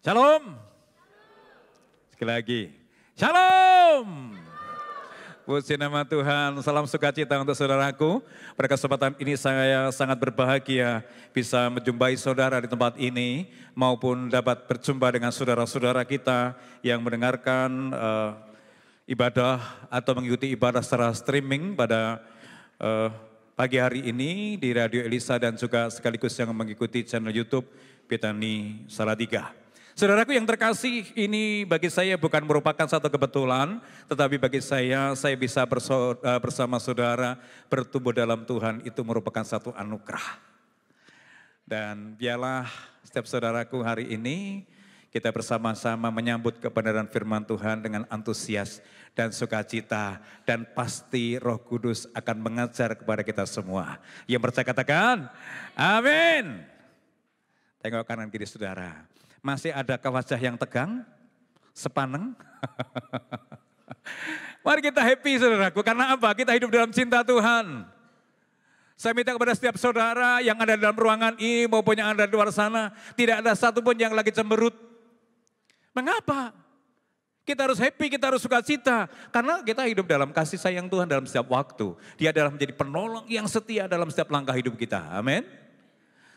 Shalom. Sekali lagi. Shalom. Puji nama Tuhan, salam sukacita untuk saudaraku. Pada kesempatan ini saya sangat berbahagia bisa menjumpai saudara di tempat ini maupun dapat berjumpa dengan saudara-saudara kita yang mendengarkan uh, ibadah atau mengikuti ibadah secara streaming pada uh, pagi hari ini di Radio Elisa dan juga sekaligus yang mengikuti channel YouTube Petani Salatiga. Saudaraku yang terkasih, ini bagi saya bukan merupakan satu kebetulan, tetapi bagi saya, saya bisa eh, bersama saudara bertumbuh dalam Tuhan itu merupakan satu anugerah. Dan biarlah setiap saudaraku hari ini kita bersama-sama menyambut kebenaran firman Tuhan dengan antusias dan sukacita dan pasti Roh Kudus akan mengajar kepada kita semua. Yang percaya katakan, amin. Tengok kanan kiri saudara. Masih ada wajah yang tegang? Sepaneng? Mari kita happy saudaraku, karena apa? Kita hidup dalam cinta Tuhan. Saya minta kepada setiap saudara yang ada dalam ruangan ini maupun yang ada di luar sana, tidak ada satupun yang lagi cemberut. Mengapa? Kita harus happy, kita harus suka cita. Karena kita hidup dalam kasih sayang Tuhan dalam setiap waktu. Dia adalah menjadi penolong yang setia dalam setiap langkah hidup kita. Amin.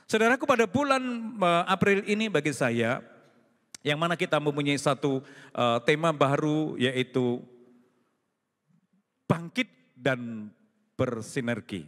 Saudaraku pada bulan eh, April ini bagi saya, yang mana kita mempunyai satu uh, tema baru yaitu bangkit dan bersinergi.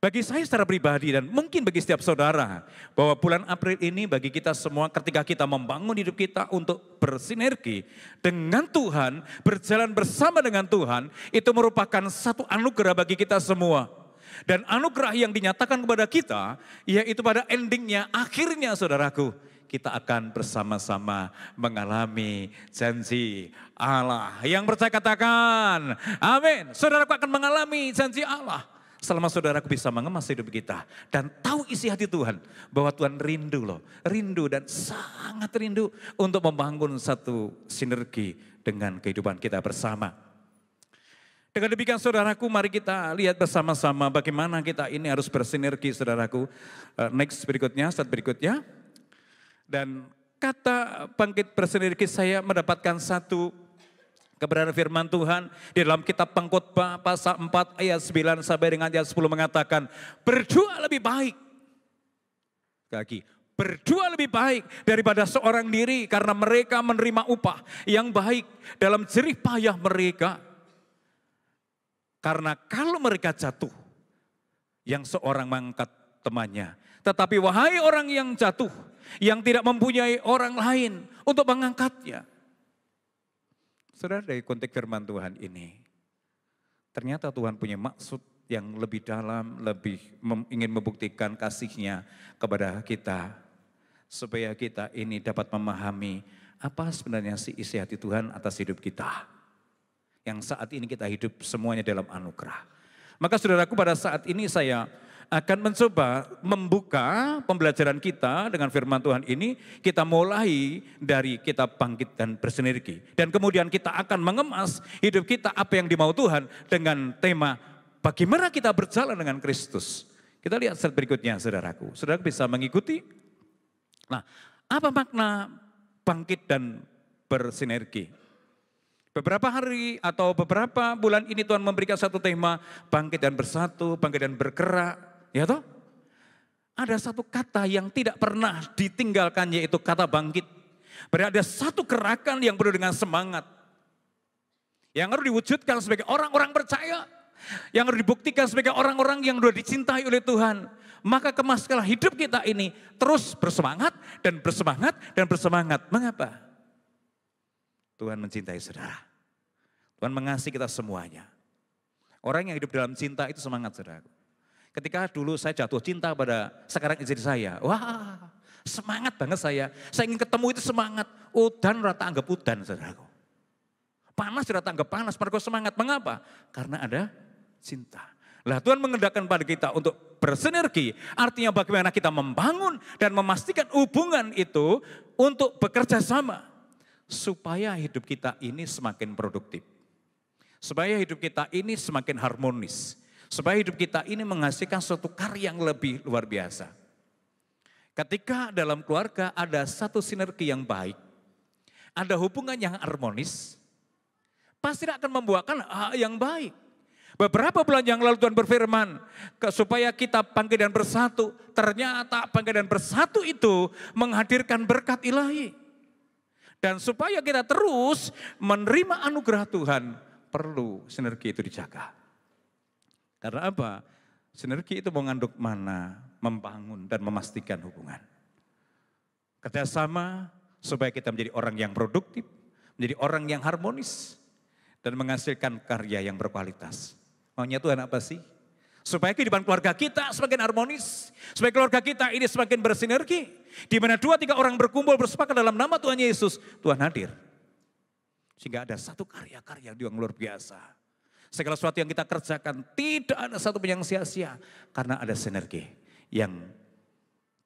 Bagi saya secara pribadi dan mungkin bagi setiap saudara bahwa bulan April ini bagi kita semua ketika kita membangun hidup kita untuk bersinergi dengan Tuhan, berjalan bersama dengan Tuhan, itu merupakan satu anugerah bagi kita semua. Dan anugerah yang dinyatakan kepada kita, yaitu pada endingnya, akhirnya saudaraku, kita akan bersama-sama mengalami janji Allah. Yang percaya katakan, amin. Saudaraku akan mengalami janji Allah. Selama saudaraku bisa mengemas hidup kita dan tahu isi hati Tuhan bahwa Tuhan rindu loh, rindu dan sangat rindu untuk membangun satu sinergi dengan kehidupan kita bersama. Dengan demikian saudaraku mari kita lihat bersama-sama bagaimana kita ini harus bersinergi saudaraku. Eh, next berikutnya, saat berikutnya. Dan kata bangkit bersinergi saya mendapatkan satu kebenaran firman Tuhan di dalam kitab pengkhotbah pasal 4 ayat 9 sampai dengan ayat 10 mengatakan berdua lebih baik. Kaki, berdua lebih baik daripada seorang diri karena mereka menerima upah yang baik dalam jerih payah mereka karena kalau mereka jatuh, yang seorang mengangkat temannya. Tetapi wahai orang yang jatuh, yang tidak mempunyai orang lain untuk mengangkatnya. Saudara dari konteks firman Tuhan ini, ternyata Tuhan punya maksud yang lebih dalam, lebih ingin membuktikan kasihnya kepada kita. Supaya kita ini dapat memahami apa sebenarnya si isi hati Tuhan atas hidup kita yang saat ini kita hidup semuanya dalam anugerah. Maka saudaraku pada saat ini saya akan mencoba membuka pembelajaran kita dengan firman Tuhan ini. Kita mulai dari kita bangkit dan bersinergi. Dan kemudian kita akan mengemas hidup kita apa yang dimau Tuhan dengan tema bagaimana kita berjalan dengan Kristus. Kita lihat slide berikutnya saudaraku. Saudara bisa mengikuti. Nah apa makna bangkit dan bersinergi? Beberapa hari atau beberapa bulan ini Tuhan memberikan satu tema bangkit dan bersatu, bangkit dan bergerak, ya toh? Ada satu kata yang tidak pernah ditinggalkan yaitu kata bangkit. Berarti ada satu gerakan yang penuh dengan semangat. Yang harus diwujudkan sebagai orang-orang percaya. Yang harus dibuktikan sebagai orang-orang yang sudah dicintai oleh Tuhan. Maka kemaskalah hidup kita ini terus bersemangat dan bersemangat dan bersemangat. Mengapa? Tuhan mencintai saudara. Tuhan mengasihi kita semuanya. Orang yang hidup dalam cinta itu semangat, saudaraku. Ketika dulu saya jatuh cinta pada sekarang istri saya, wah semangat banget saya. Saya ingin ketemu itu semangat. Udan rata anggap udan, saudaraku. Panas rata anggap panas, mereka semangat. Mengapa? Karena ada cinta. Lah Tuhan mengendahkan pada kita untuk bersinergi, artinya bagaimana kita membangun dan memastikan hubungan itu untuk bekerja sama supaya hidup kita ini semakin produktif. Supaya hidup kita ini semakin harmonis. Supaya hidup kita ini menghasilkan suatu karya yang lebih luar biasa. Ketika dalam keluarga ada satu sinergi yang baik, ada hubungan yang harmonis, pasti akan membuahkan yang baik. Beberapa bulan yang lalu Tuhan berfirman, supaya kita panggil dan bersatu. Ternyata panggil dan bersatu itu menghadirkan berkat ilahi. Dan supaya kita terus menerima anugerah Tuhan, perlu sinergi itu dijaga. Karena apa? Sinergi itu mengandung mana, membangun dan memastikan hubungan. Kerjasama supaya kita menjadi orang yang produktif, menjadi orang yang harmonis, dan menghasilkan karya yang berkualitas. Maunya Tuhan apa sih? Supaya kehidupan keluarga kita semakin harmonis, supaya keluarga kita ini semakin bersinergi. Di mana dua tiga orang berkumpul bersepakat dalam nama Tuhan Yesus, Tuhan hadir sehingga ada satu karya-karya yang luar biasa. Segala sesuatu yang kita kerjakan tidak ada satu pun yang sia-sia. Karena ada sinergi yang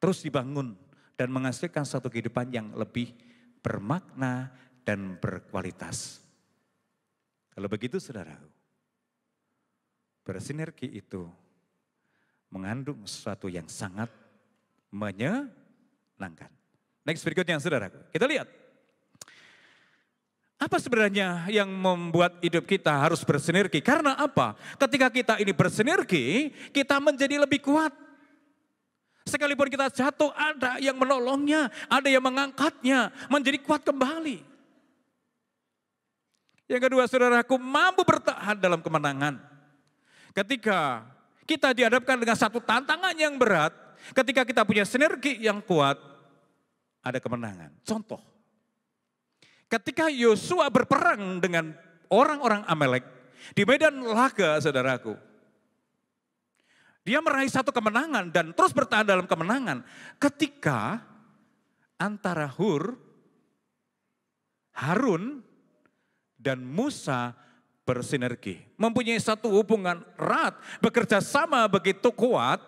terus dibangun dan menghasilkan satu kehidupan yang lebih bermakna dan berkualitas. Kalau begitu saudara, bersinergi itu mengandung sesuatu yang sangat menyenangkan. Next berikutnya saudara, kita lihat. Apa sebenarnya yang membuat hidup kita harus bersinergi? Karena apa? Ketika kita ini bersinergi, kita menjadi lebih kuat. Sekalipun kita jatuh, ada yang menolongnya, ada yang mengangkatnya, menjadi kuat kembali. Yang kedua, saudaraku mampu bertahan dalam kemenangan. Ketika kita dihadapkan dengan satu tantangan yang berat, ketika kita punya sinergi yang kuat, ada kemenangan. Contoh, Ketika Yosua berperang dengan orang-orang Amalek di medan laga, saudaraku, dia meraih satu kemenangan dan terus bertahan dalam kemenangan. Ketika antara Hur, Harun, dan Musa bersinergi. Mempunyai satu hubungan erat, bekerja sama begitu kuat.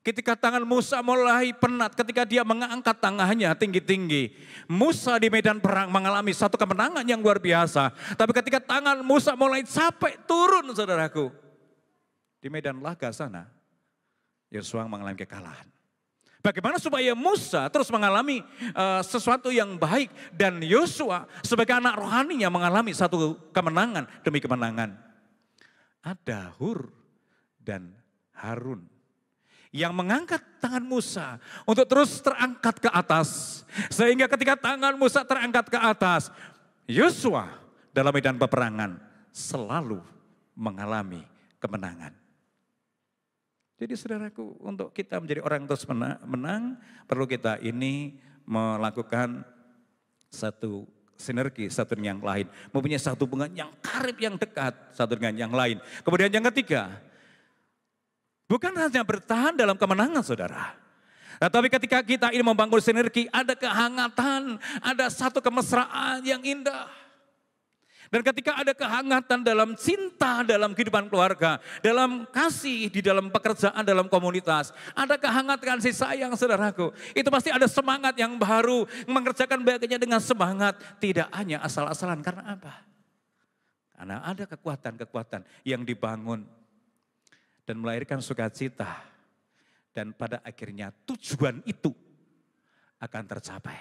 Ketika tangan Musa mulai penat, ketika dia mengangkat tangannya tinggi-tinggi. Musa di medan perang mengalami satu kemenangan yang luar biasa. Tapi ketika tangan Musa mulai capek turun saudaraku. Di medan laga sana, Yosua mengalami kekalahan. Bagaimana supaya Musa terus mengalami uh, sesuatu yang baik dan Yosua sebagai anak rohaninya mengalami satu kemenangan demi kemenangan. Ada Hur dan Harun yang mengangkat tangan Musa untuk terus terangkat ke atas. Sehingga ketika tangan Musa terangkat ke atas, Yosua dalam medan peperangan selalu mengalami kemenangan. Jadi saudaraku, untuk kita menjadi orang terus menang, perlu kita ini melakukan satu sinergi satu dengan yang lain. Mempunyai satu hubungan yang karib, yang dekat satu dengan yang lain. Kemudian yang ketiga, Bukan hanya bertahan dalam kemenangan saudara. Tetapi ketika kita ini membangun sinergi, ada kehangatan, ada satu kemesraan yang indah. Dan ketika ada kehangatan dalam cinta, dalam kehidupan keluarga, dalam kasih, di dalam pekerjaan, dalam komunitas, ada kehangatan kasih sayang saudaraku. Itu pasti ada semangat yang baru, mengerjakan bagiannya dengan semangat, tidak hanya asal-asalan. Karena apa? Karena ada kekuatan-kekuatan yang dibangun dan melahirkan sukacita. Dan pada akhirnya tujuan itu akan tercapai.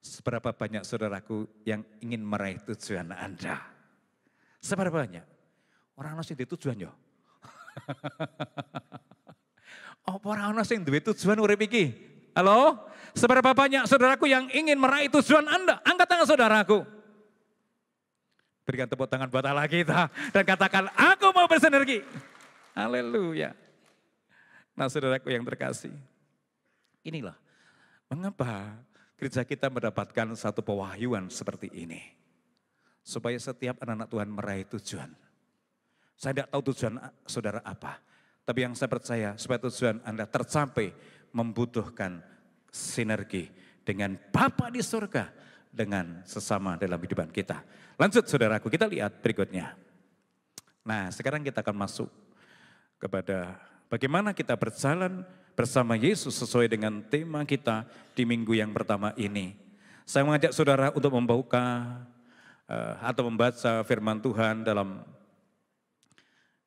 Seberapa banyak saudaraku yang ingin meraih tujuan Anda? Seberapa banyak? Orang nasi di tujuan yo. Apa orang nasi yang tujuan urip iki? Halo? Seberapa banyak saudaraku yang ingin meraih tujuan Anda? Angkat tangan saudaraku. Berikan tepuk tangan buat Allah kita dan katakan, aku mau bersinergi. Haleluya. Nah saudaraku yang terkasih, inilah mengapa gereja kita mendapatkan satu pewahyuan seperti ini. Supaya setiap anak-anak Tuhan meraih tujuan. Saya tidak tahu tujuan eh, saudara apa. Tapi yang saya percaya supaya tujuan Anda tercapai membutuhkan sinergi dengan Bapa di surga dengan sesama dalam kehidupan kita. Lanjut saudaraku, kita lihat berikutnya. Nah sekarang kita akan masuk kepada bagaimana kita berjalan bersama Yesus sesuai dengan tema kita di minggu yang pertama ini. Saya mengajak saudara untuk membuka eh, atau membaca firman Tuhan dalam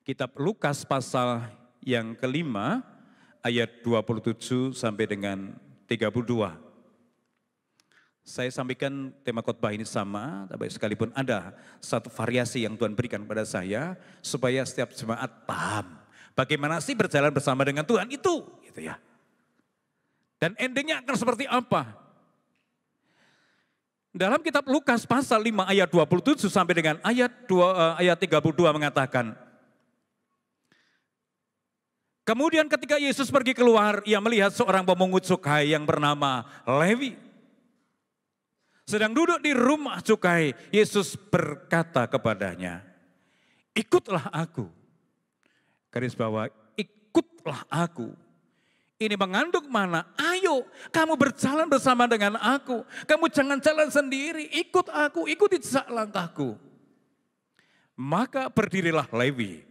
kitab Lukas pasal yang kelima ayat 27 sampai dengan 32. Saya sampaikan tema khotbah ini sama, tapi sekalipun ada satu variasi yang Tuhan berikan kepada saya supaya setiap jemaat paham Bagaimana sih berjalan bersama dengan Tuhan itu, gitu ya. Dan endingnya akan seperti apa? Dalam kitab Lukas pasal 5 ayat 27 sampai dengan ayat 2 eh, ayat 32 mengatakan, Kemudian ketika Yesus pergi keluar, ia melihat seorang pemungut cukai yang bernama Levi, Sedang duduk di rumah cukai, Yesus berkata kepadanya, "Ikutlah aku." Garis bawah, ikutlah aku. Ini mengandung mana? Ayo, kamu berjalan bersama dengan aku. Kamu jangan jalan sendiri, ikut aku, ikuti jejak langkahku. Maka berdirilah Lewi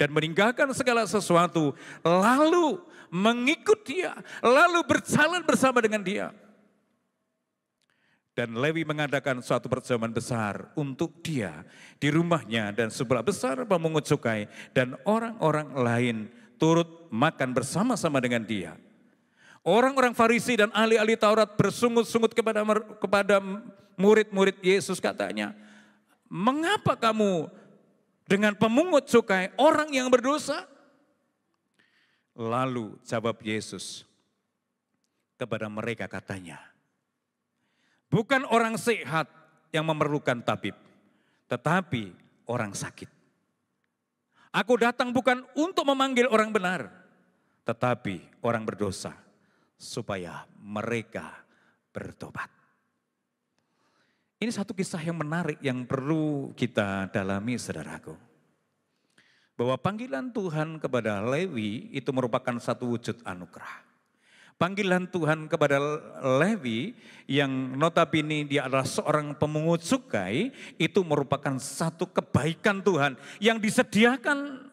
dan meninggalkan segala sesuatu, lalu mengikut dia, lalu berjalan bersama dengan dia. Dan Lewi mengadakan suatu perjamuan besar untuk dia di rumahnya dan sebelah besar pemungut cukai dan orang-orang lain turut makan bersama-sama dengan dia. Orang-orang Farisi dan ahli-ahli Taurat bersungut-sungut kepada kepada murid-murid Yesus katanya, "Mengapa kamu dengan pemungut cukai orang yang berdosa?" Lalu jawab Yesus kepada mereka katanya, Bukan orang sehat yang memerlukan tabib, tetapi orang sakit. Aku datang bukan untuk memanggil orang benar, tetapi orang berdosa, supaya mereka bertobat. Ini satu kisah yang menarik yang perlu kita dalami, saudaraku. Bahwa panggilan Tuhan kepada Lewi itu merupakan satu wujud anugerah. Panggilan Tuhan kepada Levi yang notabene dia adalah seorang pemungut cukai itu merupakan satu kebaikan Tuhan yang disediakan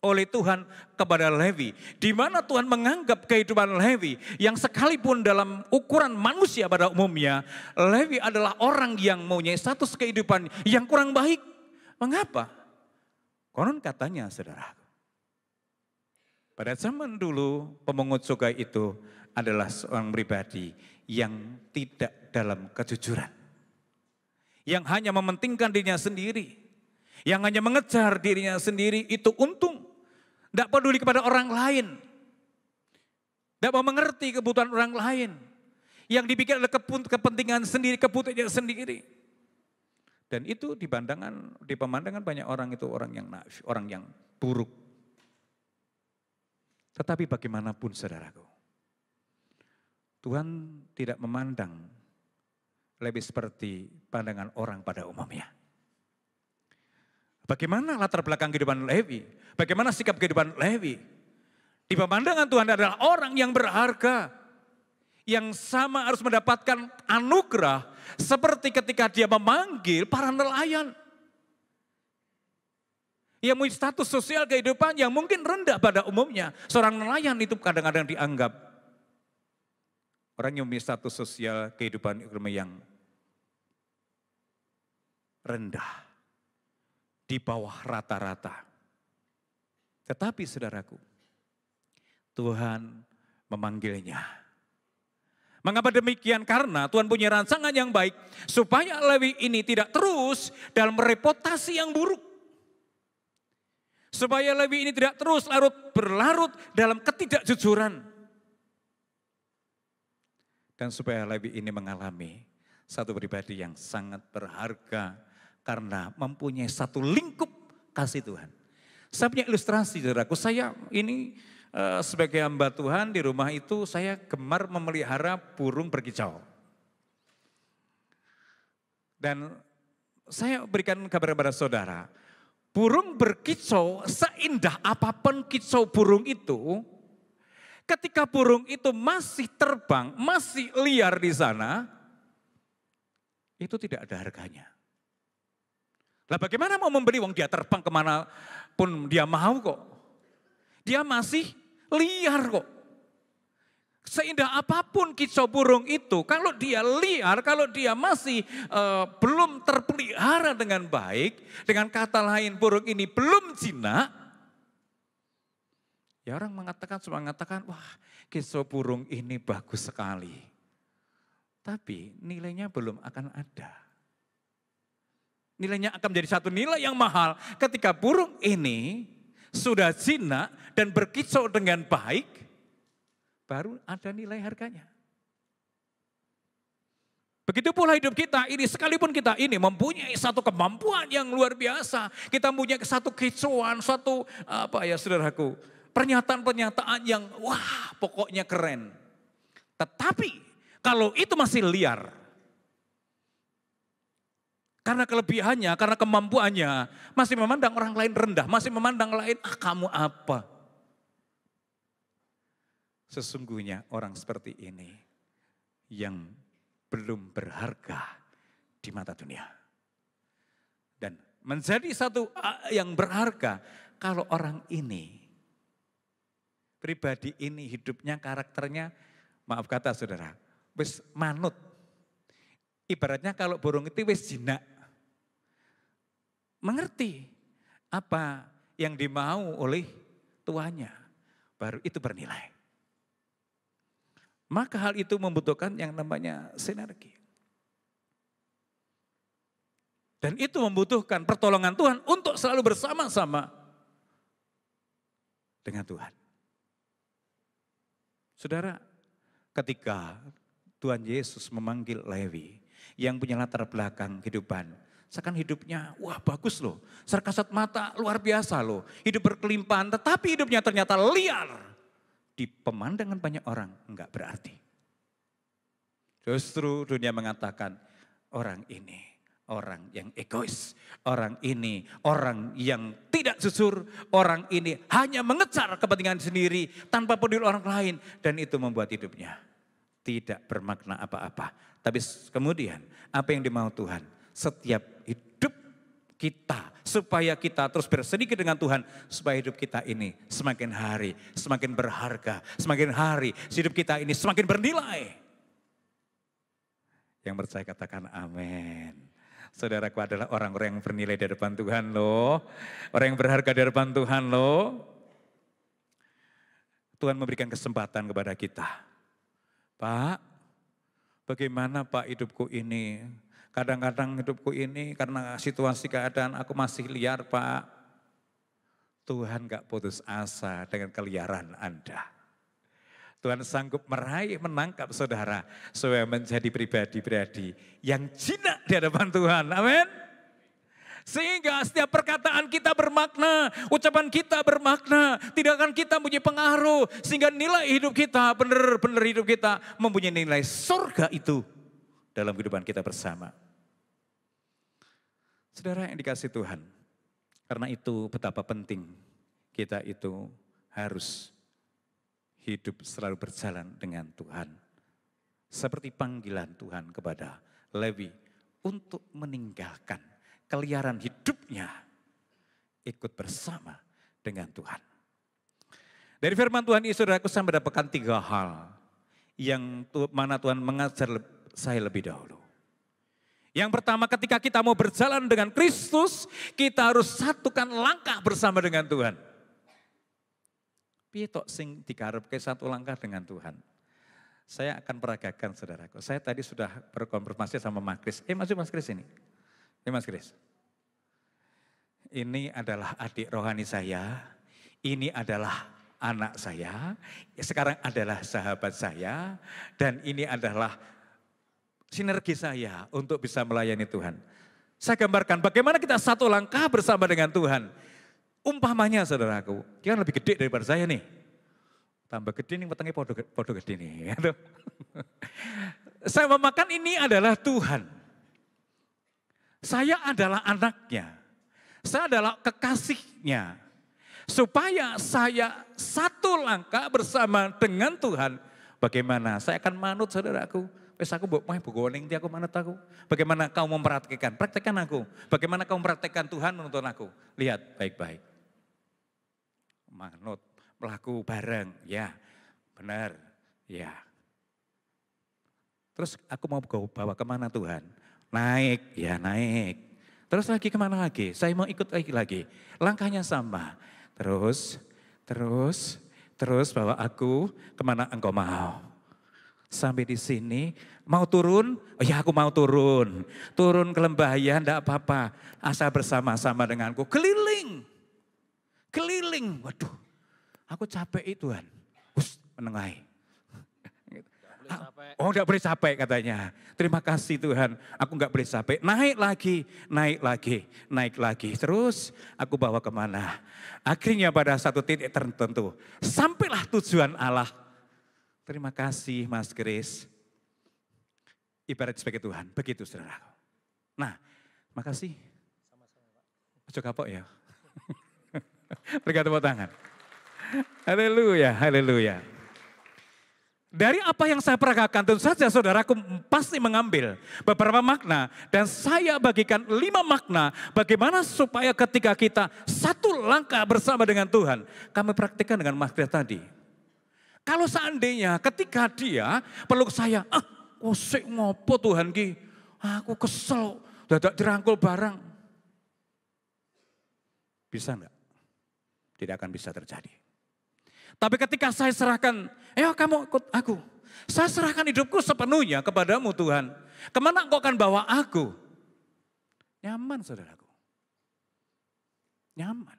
oleh Tuhan kepada Levi. Di mana Tuhan menganggap kehidupan Levi yang sekalipun dalam ukuran manusia pada umumnya, Levi adalah orang yang mempunyai status kehidupan yang kurang baik. Mengapa? Konon katanya saudara. Pada zaman dulu pemungut cukai itu adalah seorang pribadi yang tidak dalam kejujuran. Yang hanya mementingkan dirinya sendiri. Yang hanya mengejar dirinya sendiri itu untung. Tidak peduli kepada orang lain. Tidak mau mengerti kebutuhan orang lain. Yang dipikir adalah kepentingan sendiri, kebutuhannya sendiri. Dan itu di pandangan, di pemandangan banyak orang itu orang yang naif, orang yang buruk. Tetapi bagaimanapun saudaraku, Tuhan tidak memandang lebih seperti pandangan orang pada umumnya. Bagaimana latar belakang kehidupan Levi? Bagaimana sikap kehidupan Levi? Di pemandangan Tuhan adalah orang yang berharga. Yang sama harus mendapatkan anugerah seperti ketika dia memanggil para nelayan. Ia punya status sosial kehidupan yang mungkin rendah pada umumnya. Seorang nelayan itu kadang-kadang dianggap Orang yang memiliki status sosial, kehidupan ekonomi yang rendah, di bawah rata-rata. Tetapi saudaraku, Tuhan memanggilnya. Mengapa demikian? Karena Tuhan punya rancangan yang baik supaya Lewi ini tidak terus dalam reputasi yang buruk. Supaya Lewi ini tidak terus larut berlarut dalam ketidakjujuran. Dan supaya Levi ini mengalami satu pribadi yang sangat berharga karena mempunyai satu lingkup kasih Tuhan. Saya punya ilustrasi saudaraku, saya ini eh, sebagai hamba Tuhan di rumah itu saya gemar memelihara burung berkicau. Dan saya berikan kabar kepada saudara, burung berkicau seindah apapun kicau burung itu, Ketika burung itu masih terbang, masih liar di sana, itu tidak ada harganya. Lah bagaimana mau memberi wong dia terbang kemana pun dia mau kok. Dia masih liar kok. Seindah apapun kicau burung itu, kalau dia liar, kalau dia masih uh, belum terpelihara dengan baik, dengan kata lain burung ini belum jinak, Ya orang mengatakan, semua mengatakan, wah kisah burung ini bagus sekali. Tapi nilainya belum akan ada. Nilainya akan menjadi satu nilai yang mahal ketika burung ini sudah jinak dan berkicau dengan baik, baru ada nilai harganya. Begitu pula hidup kita ini, sekalipun kita ini mempunyai satu kemampuan yang luar biasa, kita punya satu kicauan, satu apa ya saudaraku, pernyataan-pernyataan yang wah pokoknya keren. Tetapi kalau itu masih liar, karena kelebihannya, karena kemampuannya, masih memandang orang lain rendah, masih memandang lain, ah kamu apa? Sesungguhnya orang seperti ini yang belum berharga di mata dunia. Dan menjadi satu ah, yang berharga kalau orang ini pribadi ini hidupnya karakternya maaf kata saudara wis manut ibaratnya kalau burung itu wis jinak mengerti apa yang dimau oleh tuanya baru itu bernilai maka hal itu membutuhkan yang namanya sinergi dan itu membutuhkan pertolongan Tuhan untuk selalu bersama-sama dengan Tuhan. Saudara, ketika Tuhan Yesus memanggil Lewi yang punya latar belakang kehidupan, seakan hidupnya wah bagus loh, serkasat mata luar biasa loh, hidup berkelimpahan tetapi hidupnya ternyata liar. Di pemandangan banyak orang enggak berarti. Justru dunia mengatakan orang ini orang yang egois, orang ini, orang yang tidak susur, orang ini hanya mengejar kepentingan sendiri tanpa peduli orang lain dan itu membuat hidupnya tidak bermakna apa-apa. Tapi kemudian apa yang dimau Tuhan? Setiap hidup kita supaya kita terus bersedikit dengan Tuhan supaya hidup kita ini semakin hari semakin berharga, semakin hari hidup kita ini semakin bernilai. Yang percaya katakan amin. Saudaraku adalah orang-orang yang bernilai di depan Tuhan loh. Orang yang berharga di depan Tuhan loh. Tuhan memberikan kesempatan kepada kita. Pak, bagaimana Pak hidupku ini? Kadang-kadang hidupku ini karena situasi keadaan aku masih liar Pak. Tuhan gak putus asa dengan keliaran Anda. Tuhan sanggup meraih menangkap saudara supaya menjadi pribadi-pribadi yang jinak di hadapan Tuhan. Amin. Sehingga setiap perkataan kita bermakna, ucapan kita bermakna, tindakan kita punya pengaruh. Sehingga nilai hidup kita, benar-benar hidup kita mempunyai nilai surga itu dalam kehidupan kita bersama. Saudara yang dikasih Tuhan, karena itu betapa penting kita itu harus hidup selalu berjalan dengan Tuhan. Seperti panggilan Tuhan kepada Lewi untuk meninggalkan keliaran hidupnya ikut bersama dengan Tuhan. Dari firman Tuhan ini saudaraku saya mendapatkan tiga hal yang mana Tuhan mengajar saya lebih dahulu. Yang pertama ketika kita mau berjalan dengan Kristus, kita harus satukan langkah bersama dengan Tuhan. Piye tok sing digarepke satu langkah dengan Tuhan. Saya akan peragakan saudaraku. Saya tadi sudah berkonfirmasi sama Mas Kris. Eh masuk Mas Kris ini. Eh Mas Kris. Ini adalah adik rohani saya. Ini adalah anak saya. Sekarang adalah sahabat saya. Dan ini adalah sinergi saya untuk bisa melayani Tuhan. Saya gambarkan bagaimana kita satu langkah bersama dengan Tuhan Umpamanya saudaraku, dia kan lebih gede daripada saya nih. Tambah gede nih, petangnya podo, podo gede nih. Gitu. saya memakan ini adalah Tuhan. Saya adalah anaknya. Saya adalah kekasihnya. Supaya saya satu langkah bersama dengan Tuhan. Bagaimana? Saya akan manut saudaraku. Wes aku mau meh dia aku manut aku. Bagaimana kau mempraktikkan? Praktekkan aku. Bagaimana kau mempraktekkan Tuhan menuntun aku? Lihat baik-baik manut, pelaku bareng, ya benar, ya. Terus aku mau bawa kemana Tuhan? Naik, ya naik. Terus lagi kemana lagi? Saya mau ikut lagi lagi. Langkahnya sama. Terus, terus, terus bawa aku kemana engkau mau. Sampai di sini, mau turun? Oh ya aku mau turun. Turun ke lembah ya, enggak apa-apa. Asal bersama-sama denganku, keliling Keliling. Waduh, aku capek itu Tuhan. Hus, menengahi. Oh enggak boleh capek katanya. Terima kasih Tuhan, aku enggak boleh capek. Naik lagi, naik lagi, naik lagi. Terus aku bawa kemana? Akhirnya pada satu titik tertentu, sampailah tujuan Allah. Terima kasih Mas Grace. Ibarat sebagai Tuhan, begitu saudara. Nah, makasih. Ojo apa ya. Berikan tepuk tangan. Haleluya, haleluya. Dari apa yang saya peragakan, tentu saja saudaraku pasti mengambil beberapa makna. Dan saya bagikan lima makna bagaimana supaya ketika kita satu langkah bersama dengan Tuhan. Kami praktikkan dengan makna tadi. Kalau seandainya ketika dia peluk saya, ah kusik ngopo Tuhan ki, aku kesel, dadak dirangkul barang. Bisa enggak? tidak akan bisa terjadi. Tapi ketika saya serahkan, ayo kamu ikut aku. Saya serahkan hidupku sepenuhnya kepadamu Tuhan. Kemana engkau akan bawa aku? Nyaman saudaraku. Nyaman.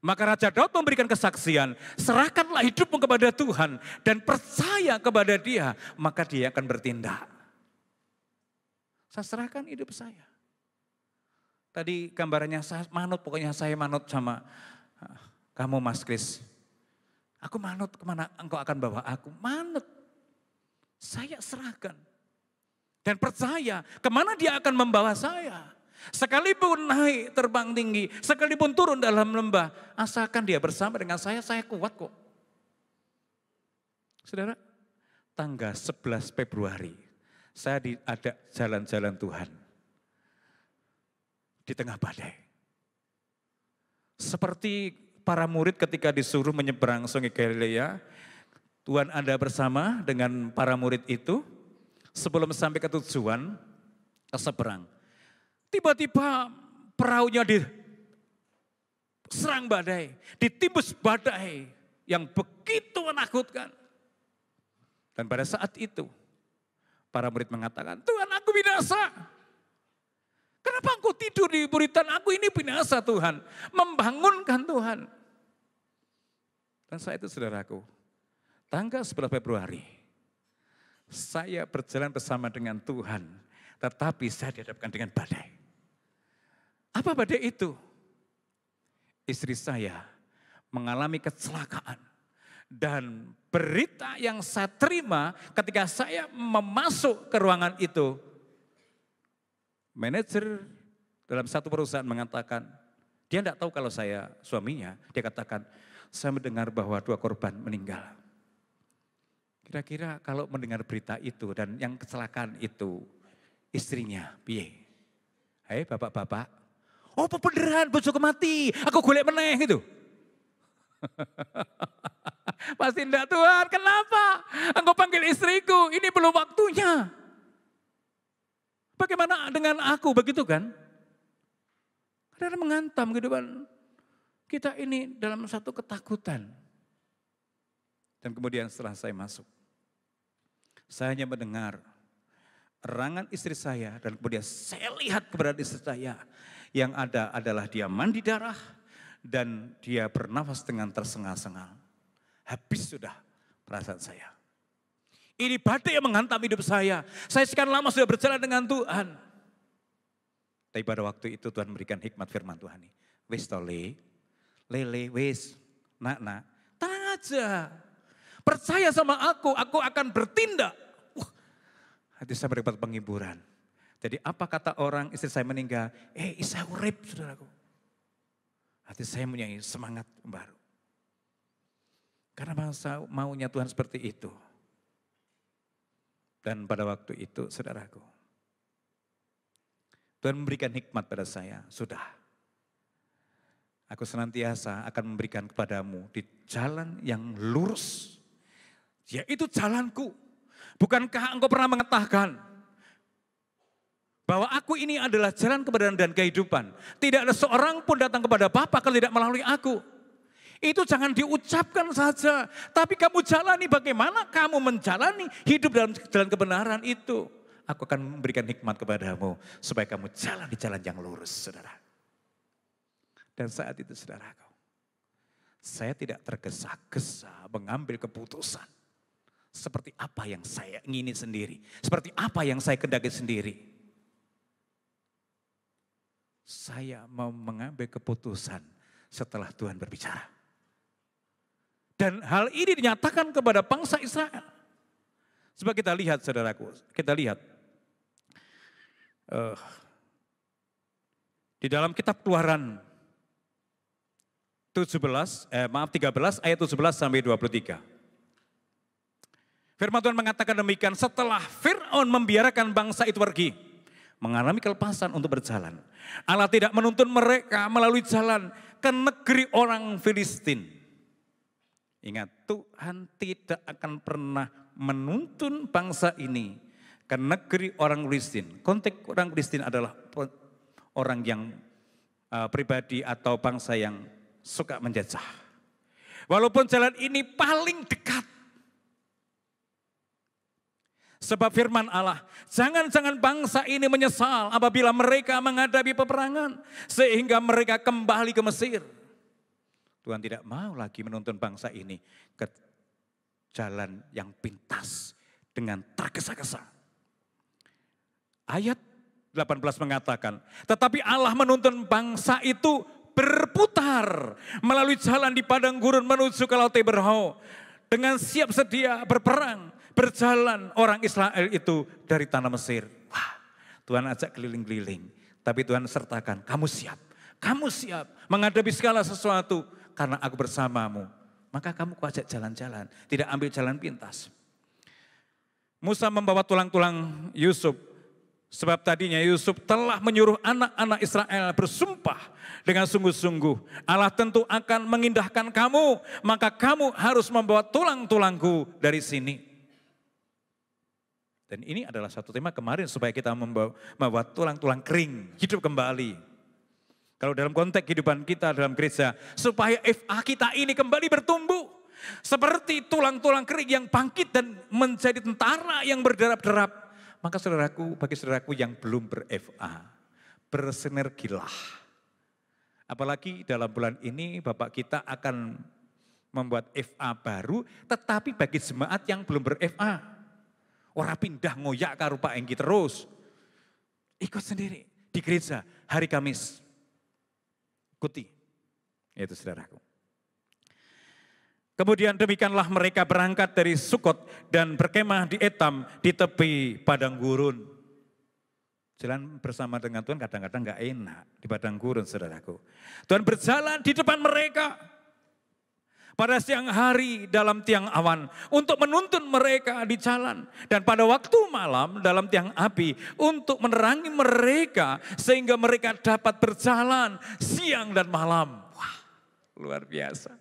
Maka Raja Daud memberikan kesaksian, serahkanlah hidupmu kepada Tuhan dan percaya kepada dia, maka dia akan bertindak. Saya serahkan hidup saya. Tadi gambarannya saya manut, pokoknya saya manut sama kamu Mas Kris, aku manut kemana engkau akan bawa aku. Manut, saya serahkan. Dan percaya kemana dia akan membawa saya. Sekalipun naik terbang tinggi, sekalipun turun dalam lembah, asalkan dia bersama dengan saya, saya kuat kok. Saudara, tanggal 11 Februari, saya ada jalan-jalan Tuhan di tengah badai. Seperti para murid ketika disuruh menyeberang sungai Galilea, Tuhan ada bersama dengan para murid itu, sebelum sampai ke tujuan, ke seberang. Tiba-tiba perahunya diserang badai, ditimbus badai yang begitu menakutkan. Dan pada saat itu, para murid mengatakan, Tuhan aku binasa. Kenapa engkau tidur di buritan aku ini binasa Tuhan. Membangunkan Tuhan. Dan saya itu saudaraku, tanggal 11 Februari, saya berjalan bersama dengan Tuhan, tetapi saya dihadapkan dengan badai. Apa badai itu? Istri saya mengalami kecelakaan dan berita yang saya terima ketika saya memasuk ke ruangan itu manajer dalam satu perusahaan mengatakan, dia tidak tahu kalau saya suaminya, dia katakan, saya mendengar bahwa dua korban meninggal. Kira-kira kalau mendengar berita itu dan yang kecelakaan itu, istrinya, piye? Hei bapak-bapak, oh beneran bojoku mati, aku golek meneh gitu. Pasti enggak Tuhan, kenapa? Engkau panggil istriku, ini belum waktunya. Bagaimana dengan aku? Begitu kan? Karena mengantam kehidupan kita ini dalam satu ketakutan. Dan kemudian setelah saya masuk, saya hanya mendengar erangan istri saya dan kemudian saya lihat keberadaan istri saya yang ada adalah dia mandi darah dan dia bernafas dengan tersengal-sengal. Habis sudah perasaan saya. Ini badai yang menghantam hidup saya. Saya sekian lama sudah berjalan dengan Tuhan. Tapi pada waktu itu Tuhan memberikan hikmat firman Tuhan. Ini. Wis tole, lele, wis, nak, nak. Tenang aja. Percaya sama aku, aku akan bertindak. Wah, hati saya mendapat penghiburan. Jadi apa kata orang istri saya meninggal? Eh, Isa urip, saudaraku. Hati saya punya semangat baru. Karena masa maunya Tuhan seperti itu. Dan pada waktu itu, saudaraku, Tuhan memberikan hikmat pada saya, sudah. Aku senantiasa akan memberikan kepadamu di jalan yang lurus, yaitu jalanku. Bukankah engkau pernah mengetahkan bahwa aku ini adalah jalan kebenaran dan kehidupan. Tidak ada seorang pun datang kepada Bapa kalau tidak melalui aku. Itu jangan diucapkan saja, tapi kamu jalani bagaimana kamu menjalani hidup dalam jalan kebenaran itu. Aku akan memberikan hikmat kepadamu supaya kamu jalan di jalan yang lurus, saudara. Dan saat itu saudara, saya tidak tergesa-gesa mengambil keputusan seperti apa yang saya ingini sendiri, seperti apa yang saya kendaki sendiri. Saya mau mengambil keputusan setelah Tuhan berbicara. Dan hal ini dinyatakan kepada bangsa Israel. Sebab kita lihat saudaraku, kita lihat. Uh, di dalam kitab keluaran 17, eh, maaf 13 ayat 17 sampai 23. Firman Tuhan mengatakan demikian, setelah Fir'aun membiarkan bangsa itu pergi, mengalami kelepasan untuk berjalan. Allah tidak menuntun mereka melalui jalan ke negeri orang Filistin. Ingat, Tuhan tidak akan pernah menuntun bangsa ini ke negeri orang Kristen. Konteks orang Kristen adalah orang yang e, pribadi atau bangsa yang suka menjajah. Walaupun jalan ini paling dekat. Sebab firman Allah, jangan-jangan bangsa ini menyesal apabila mereka menghadapi peperangan. Sehingga mereka kembali ke Mesir. Tuhan tidak mau lagi menuntun bangsa ini ke jalan yang pintas dengan tergesa-gesa. Ayat 18 mengatakan, tetapi Allah menuntun bangsa itu berputar melalui jalan di padang gurun menuju ke Laut Tiberhau. Dengan siap sedia berperang, berjalan orang Israel itu dari tanah Mesir. Wah, Tuhan ajak keliling-keliling. Tapi Tuhan sertakan, kamu siap, kamu siap menghadapi segala sesuatu karena aku bersamamu. Maka kamu kuajak jalan-jalan, tidak ambil jalan pintas. Musa membawa tulang-tulang Yusuf, sebab tadinya Yusuf telah menyuruh anak-anak Israel bersumpah dengan sungguh-sungguh. Allah tentu akan mengindahkan kamu, maka kamu harus membawa tulang-tulangku dari sini. Dan ini adalah satu tema kemarin supaya kita membawa, membawa tulang-tulang kering, hidup kembali. Kalau dalam konteks kehidupan kita dalam gereja, supaya FA kita ini kembali bertumbuh. Seperti tulang-tulang kering yang bangkit dan menjadi tentara yang berderap-derap. Maka saudaraku, bagi saudaraku yang belum ber-FA, bersinergilah. Apalagi dalam bulan ini Bapak kita akan membuat FA baru, tetapi bagi jemaat yang belum ber-FA, orang pindah ngoyak karupa enggi terus. Ikut sendiri di gereja hari Kamis ikuti. Itu saudaraku. Kemudian demikianlah mereka berangkat dari Sukot dan berkemah di Etam di tepi padang gurun. Jalan bersama dengan Tuhan kadang-kadang nggak enak di padang gurun, saudaraku. Tuhan berjalan di depan mereka pada siang hari dalam tiang awan untuk menuntun mereka di jalan dan pada waktu malam dalam tiang api untuk menerangi mereka sehingga mereka dapat berjalan siang dan malam. Wah, luar biasa.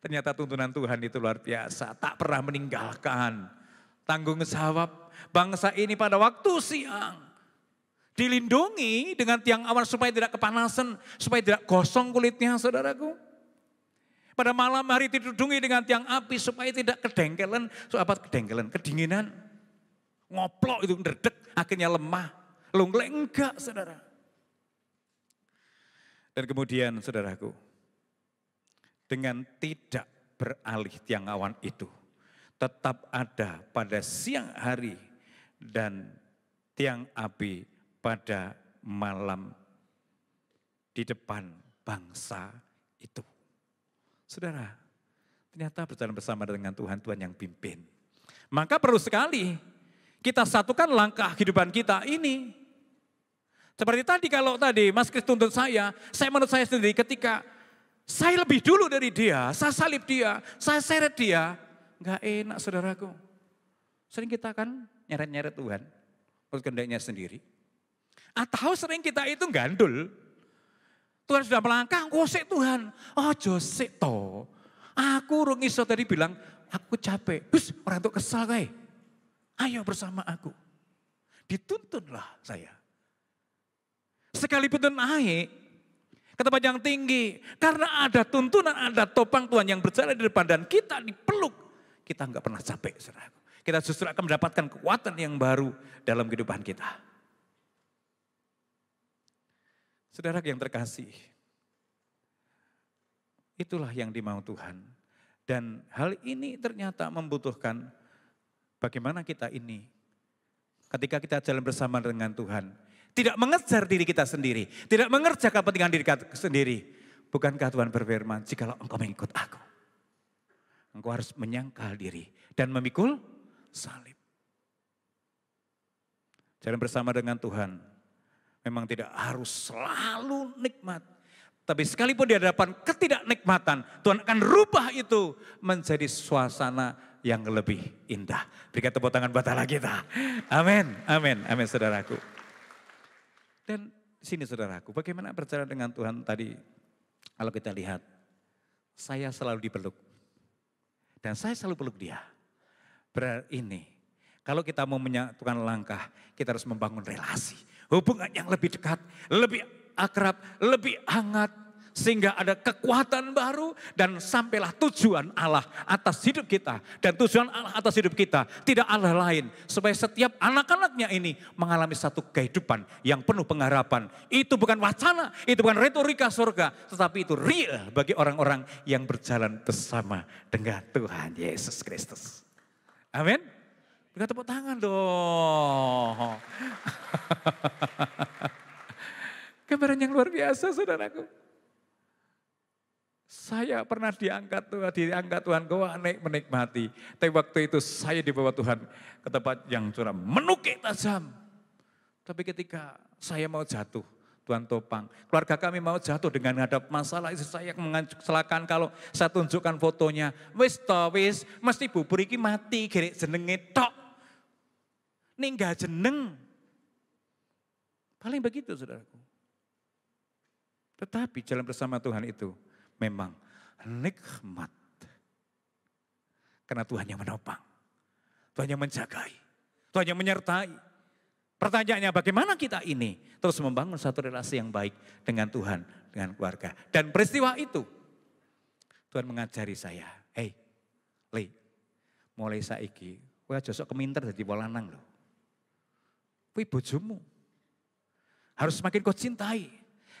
Ternyata tuntunan Tuhan itu luar biasa, tak pernah meninggalkan tanggung jawab bangsa ini pada waktu siang dilindungi dengan tiang awan supaya tidak kepanasan, supaya tidak gosong kulitnya saudaraku. Pada malam hari didudungi dengan tiang api supaya tidak kedengkelan. So, apa kedengkelan? Kedinginan. Ngoplok itu, nderdek, akhirnya lemah. Lungle, enggak saudara. Dan kemudian saudaraku, dengan tidak beralih tiang awan itu, tetap ada pada siang hari dan tiang api pada malam di depan bangsa itu. Saudara, ternyata berjalan bersama dengan Tuhan, Tuhan yang pimpin. Maka perlu sekali kita satukan langkah kehidupan kita ini. Seperti tadi kalau tadi Mas Kris tuntut saya, saya menurut saya sendiri ketika saya lebih dulu dari dia, saya salib dia, saya seret dia, nggak enak saudaraku. Sering kita kan nyeret-nyeret Tuhan, menurut kendaknya sendiri. Atau sering kita itu gandul, Tuhan sudah melangkah, engkau Tuhan. Oh josek to. Aku urung iso tadi bilang, aku capek. Terus orang itu kesal kaya. Ayo bersama aku. Dituntunlah saya. Sekalipun naik ke tempat yang tinggi. Karena ada tuntunan, ada topang Tuhan yang berjalan di depan dan kita dipeluk. Kita nggak pernah capek, saudara. Kita justru akan mendapatkan kekuatan yang baru dalam kehidupan kita. Saudara yang terkasih, itulah yang dimau Tuhan. Dan hal ini ternyata membutuhkan bagaimana kita ini ketika kita jalan bersama dengan Tuhan. Tidak mengejar diri kita sendiri, tidak mengerjakan kepentingan diri kita sendiri. Bukankah Tuhan berfirman, jikalau engkau mengikut aku, engkau harus menyangkal diri dan memikul salib. Jalan bersama dengan Tuhan Memang tidak harus selalu nikmat. Tapi sekalipun di hadapan ketidaknikmatan, Tuhan akan rubah itu menjadi suasana yang lebih indah. Berikan tepuk tangan buat Allah kita. Amin, amin, amin saudaraku. Dan sini saudaraku, bagaimana berjalan dengan Tuhan tadi? Kalau kita lihat, saya selalu dipeluk. Dan saya selalu peluk dia. Berarti ini, kalau kita mau menyatukan langkah, kita harus membangun relasi hubungan yang lebih dekat, lebih akrab, lebih hangat sehingga ada kekuatan baru dan sampailah tujuan Allah atas hidup kita dan tujuan Allah atas hidup kita tidak Allah lain supaya setiap anak-anaknya ini mengalami satu kehidupan yang penuh pengharapan itu bukan wacana itu bukan retorika surga tetapi itu real bagi orang-orang yang berjalan bersama dengan Tuhan Yesus Kristus amin Berikan tepuk tangan dong. Gambaran yang luar biasa saudaraku. Saya pernah diangkat Tuhan, diangkat Tuhan ke naik menikmati. Tapi waktu itu saya dibawa Tuhan ke tempat yang curam, menukik tajam. Tapi ketika saya mau jatuh, Tuhan topang. Keluarga kami mau jatuh dengan hadap masalah istri saya selakan. kalau saya tunjukkan fotonya. Wis to wis, mesti bubur iki mati gerik jenenge tok ninggal jeneng. Paling begitu saudaraku. Tetapi jalan bersama Tuhan itu memang nikmat. Karena Tuhan yang menopang. Tuhan yang menjagai. Tuhan yang menyertai. Pertanyaannya bagaimana kita ini terus membangun satu relasi yang baik dengan Tuhan, dengan keluarga. Dan peristiwa itu Tuhan mengajari saya, hei, Li, mulai saiki, gue josok keminter jadi bolanang loh. Kui bojomu. Harus semakin kau cintai.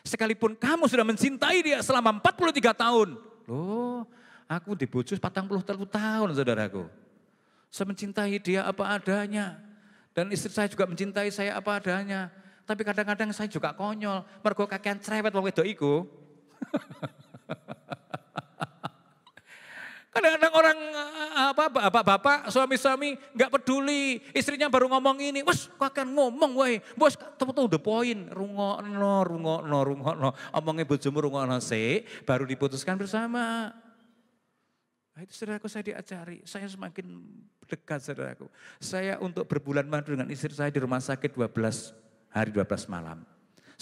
Sekalipun kamu sudah mencintai dia selama 43 tahun. Loh, aku dibojo empat puluh tahun saudaraku. Saya mencintai dia apa adanya. Dan istri saya juga mencintai saya apa adanya. Tapi kadang-kadang saya juga konyol. Mergo kakean cerewet wong wedok iku. Kadang-kadang orang bapak-bapak, eh, suami-suami nggak peduli, istrinya baru ngomong ini, bos kau akan ngomong woi bos tepuk tuh the point, rungokno, rungo rungokno, omongnya rungo rungokno se, baru diputuskan bersama. Nah, itu saudaraku saya diajari, saya semakin dekat saudaraku. Saya untuk berbulan madu dengan istri saya di rumah sakit 12 hari 12 malam.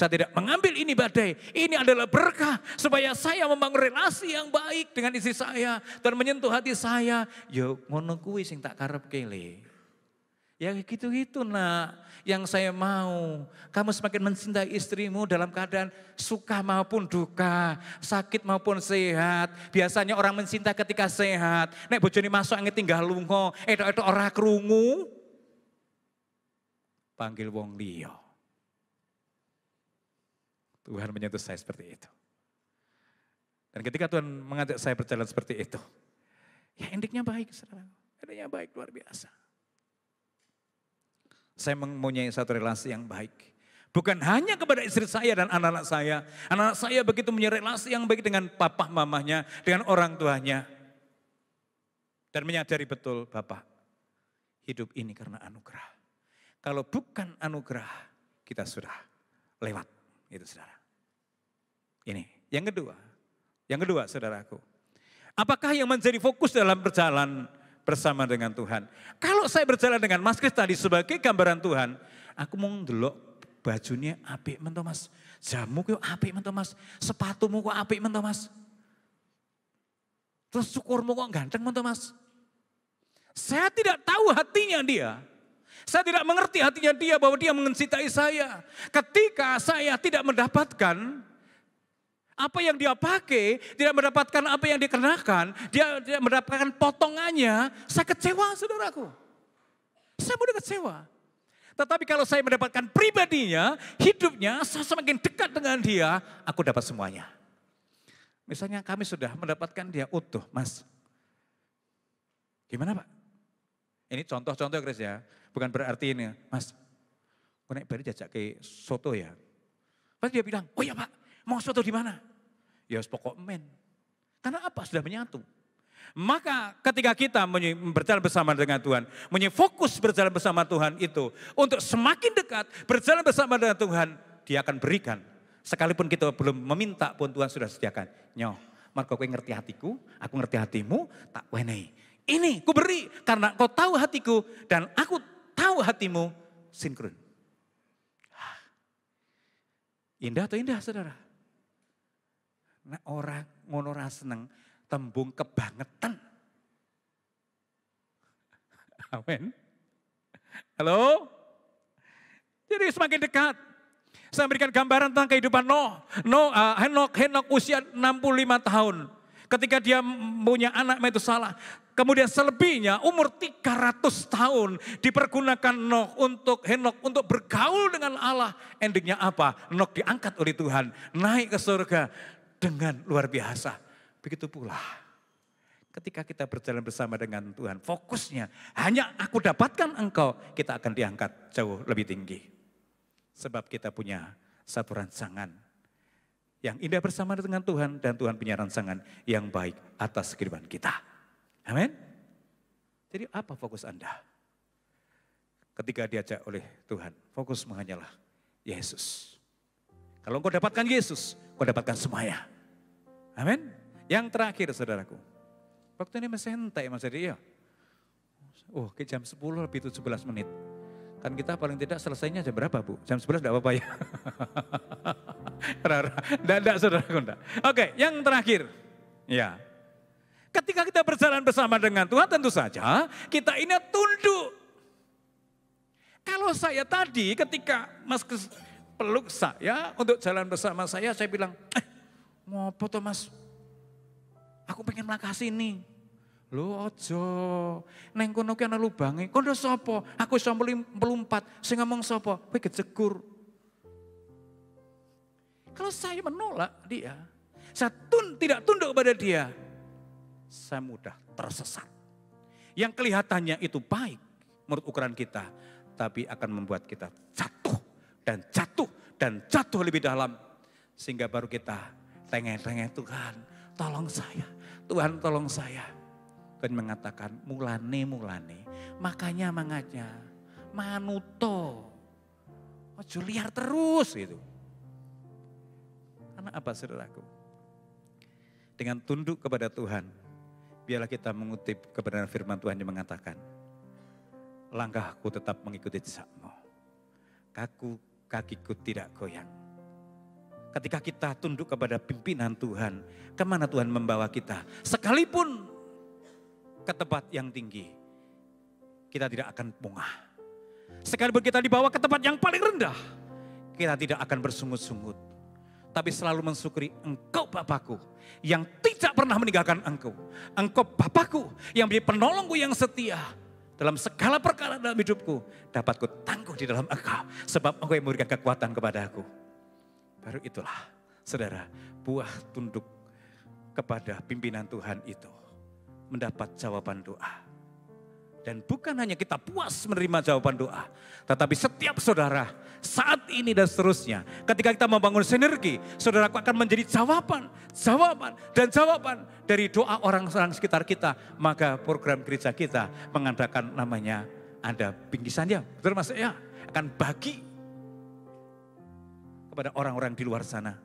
Saya tidak mengambil ini badai. Ini adalah berkah supaya saya membangun relasi yang baik dengan istri saya dan menyentuh hati saya. Yo ngono kuwi sing tak karep kele. Ya gitu-gitu nak yang saya mau. Kamu semakin mencintai istrimu dalam keadaan suka maupun duka, sakit maupun sehat. Biasanya orang mencinta ketika sehat. Nek bojone masuk angin tinggal lungo, itu orang kerungu. Panggil wong liya. Tuhan menyentuh saya seperti itu. Dan ketika Tuhan mengajak saya berjalan seperti itu, ya indiknya baik, saudara. Indiknya baik, luar biasa. Saya mempunyai satu relasi yang baik. Bukan hanya kepada istri saya dan anak-anak saya. Anak-anak saya begitu punya relasi yang baik dengan papa mamanya, dengan orang tuanya. Dan menyadari betul, Bapak, hidup ini karena anugerah. Kalau bukan anugerah, kita sudah lewat. Itu saudara. Ini. Yang kedua. Yang kedua saudaraku. Apakah yang menjadi fokus dalam perjalanan bersama dengan Tuhan? Kalau saya berjalan dengan Mas Kris tadi sebagai gambaran Tuhan, aku mau ngelok bajunya apik mentok Mas. Jamu kok apik mentok Mas. Sepatumu kok apik mentok Mas. Terus syukurmu kok ganteng mentok Mas. Saya tidak tahu hatinya dia. Saya tidak mengerti hatinya dia bahwa dia mencintai saya. Ketika saya tidak mendapatkan apa yang dia pakai, tidak mendapatkan apa yang dikenakan, dia tidak mendapatkan potongannya, saya kecewa saudaraku. Saya mudah kecewa. Tetapi kalau saya mendapatkan pribadinya, hidupnya, saya semakin dekat dengan dia, aku dapat semuanya. Misalnya kami sudah mendapatkan dia utuh, mas. Gimana pak? Ini contoh-contoh Chris ya. Bukan berarti ini, Mas, kau naik bari jajak ke soto ya. Pasti dia bilang, oh ya Pak, mau soto di mana? Ya pokok men. Karena apa? Sudah menyatu. Maka ketika kita berjalan bersama dengan Tuhan, menyefokus berjalan bersama Tuhan itu, untuk semakin dekat berjalan bersama dengan Tuhan, dia akan berikan. Sekalipun kita belum meminta pun Tuhan sudah sediakan. Nyoh, Marco kowe ngerti hatiku, aku ngerti hatimu, tak wenehi ini ku beri karena kau tahu hatiku dan aku tahu hatimu sinkron. Ah. Indah atau indah saudara? Nah orang ngono seneng tembung kebangetan. Amin. Halo? Jadi semakin dekat. Saya berikan gambaran tentang kehidupan Noh. Noh uh, Henok, Henok usia 65 tahun. Ketika dia punya anak itu salah. Kemudian selebihnya umur 300 tahun dipergunakan Nok untuk Henok untuk bergaul dengan Allah. Endingnya apa? Nok diangkat oleh Tuhan, naik ke surga dengan luar biasa. Begitu pula ketika kita berjalan bersama dengan Tuhan, fokusnya hanya aku dapatkan engkau, kita akan diangkat jauh lebih tinggi. Sebab kita punya satu rancangan yang indah bersama dengan Tuhan dan Tuhan punya rancangan yang baik atas kehidupan kita. Amin. Jadi apa fokus Anda? Ketika diajak oleh Tuhan, Fokus menghanyalah Yesus. Kalau engkau dapatkan Yesus, engkau dapatkan semuanya. Amin. Yang terakhir saudaraku. Waktu ini masih entek Mas Adi, ya. Oh, ke jam 10 lebih 17 menit. Kan kita paling tidak selesainya jam berapa Bu? Jam 11 enggak apa-apa ya. Rara, enggak, saudaraku enggak. Oke, yang terakhir. Ya, Ketika kita berjalan bersama dengan Tuhan tentu saja kita ini tunduk. Kalau saya tadi ketika Mas Kes peluk saya untuk jalan bersama saya, saya bilang, eh, ngopo foto Mas? Aku pengen melangkah sini. Lu ojo, neng kono kena ana lubangi, sopo, sopo, Aku iso melompat. Saya ngomong sopo, gue kecegur. Kalau saya menolak dia, saya tun, tidak tunduk kepada dia, saya mudah tersesat. Yang kelihatannya itu baik menurut ukuran kita, tapi akan membuat kita jatuh dan jatuh dan jatuh lebih dalam. Sehingga baru kita tengah-tengah Tuhan tolong saya, Tuhan tolong saya. dan mengatakan mulane mulane, makanya mangatnya manuto. Ojo liar terus itu, Karena apa saudaraku? Dengan tunduk kepada Tuhan, biarlah kita mengutip kebenaran firman Tuhan yang mengatakan, langkahku tetap mengikuti jejakmu. Kaku, kakiku tidak goyang. Ketika kita tunduk kepada pimpinan Tuhan, kemana Tuhan membawa kita? Sekalipun ke tempat yang tinggi, kita tidak akan bungah. Sekalipun kita dibawa ke tempat yang paling rendah, kita tidak akan bersungut-sungut tapi selalu mensyukuri engkau Bapakku yang tidak pernah meninggalkan engkau. Engkau Bapakku yang menjadi penolongku yang setia dalam segala perkara dalam hidupku dapat ku tangguh di dalam engkau sebab engkau yang memberikan kekuatan kepada aku. Baru itulah saudara buah tunduk kepada pimpinan Tuhan itu mendapat jawaban doa. Dan bukan hanya kita puas menerima jawaban doa, tetapi setiap saudara saat ini dan seterusnya, ketika kita membangun sinergi, saudaraku akan menjadi jawaban, jawaban, dan jawaban dari doa orang-orang sekitar kita. Maka program gereja kita mengandalkan namanya ada bingkisannya, betul mas ya, akan bagi kepada orang-orang di luar sana.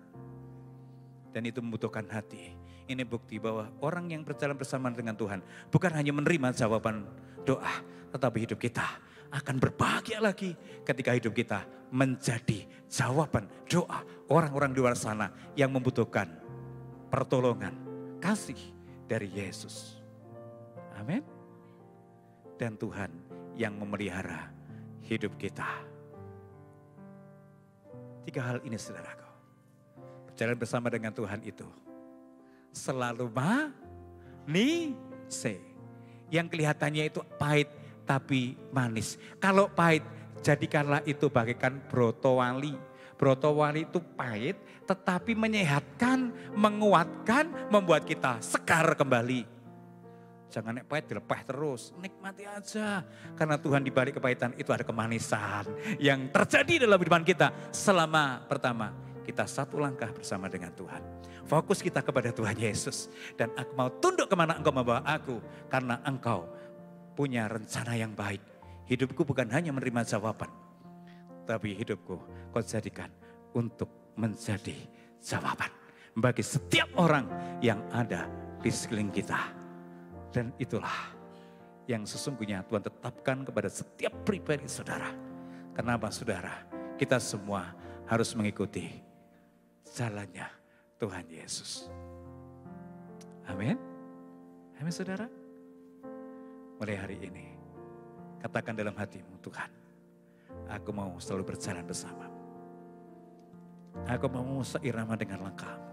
Dan itu membutuhkan hati ini bukti bahwa orang yang berjalan bersama dengan Tuhan bukan hanya menerima jawaban doa, tetapi hidup kita akan berbahagia lagi ketika hidup kita menjadi jawaban doa orang-orang di luar sana yang membutuhkan pertolongan kasih dari Yesus. Amin. Dan Tuhan yang memelihara hidup kita. Tiga hal ini saudaraku. Berjalan bersama dengan Tuhan itu selalu manis. Yang kelihatannya itu pahit tapi manis. Kalau pahit jadikanlah itu bagaikan broto wali. Broto wali itu pahit tetapi menyehatkan, menguatkan, membuat kita segar kembali. Jangan nek pahit dilepeh terus, nikmati aja. Karena Tuhan di balik kepahitan itu ada kemanisan yang terjadi dalam kehidupan kita selama pertama kita satu langkah bersama dengan Tuhan. Fokus kita kepada Tuhan Yesus. Dan aku mau tunduk kemana engkau membawa aku. Karena engkau punya rencana yang baik. Hidupku bukan hanya menerima jawaban. Tapi hidupku kau jadikan untuk menjadi jawaban. Bagi setiap orang yang ada di sekeliling kita. Dan itulah yang sesungguhnya Tuhan tetapkan kepada setiap pribadi saudara. Kenapa saudara? Kita semua harus mengikuti jalannya Tuhan Yesus. Amin. Amin saudara. Mulai hari ini, katakan dalam hatimu, Tuhan, aku mau selalu berjalan bersamamu. Aku mau seirama dengan langkahmu.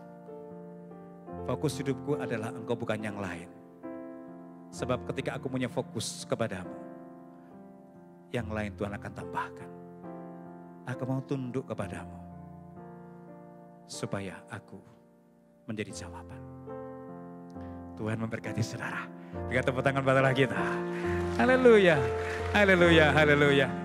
Fokus hidupku adalah engkau bukan yang lain. Sebab ketika aku punya fokus kepadamu, yang lain Tuhan akan tambahkan. Aku mau tunduk kepadamu supaya aku menjadi jawaban. Tuhan memberkati saudara. Berikan tepuk tangan buat kita. Haleluya, haleluya, haleluya.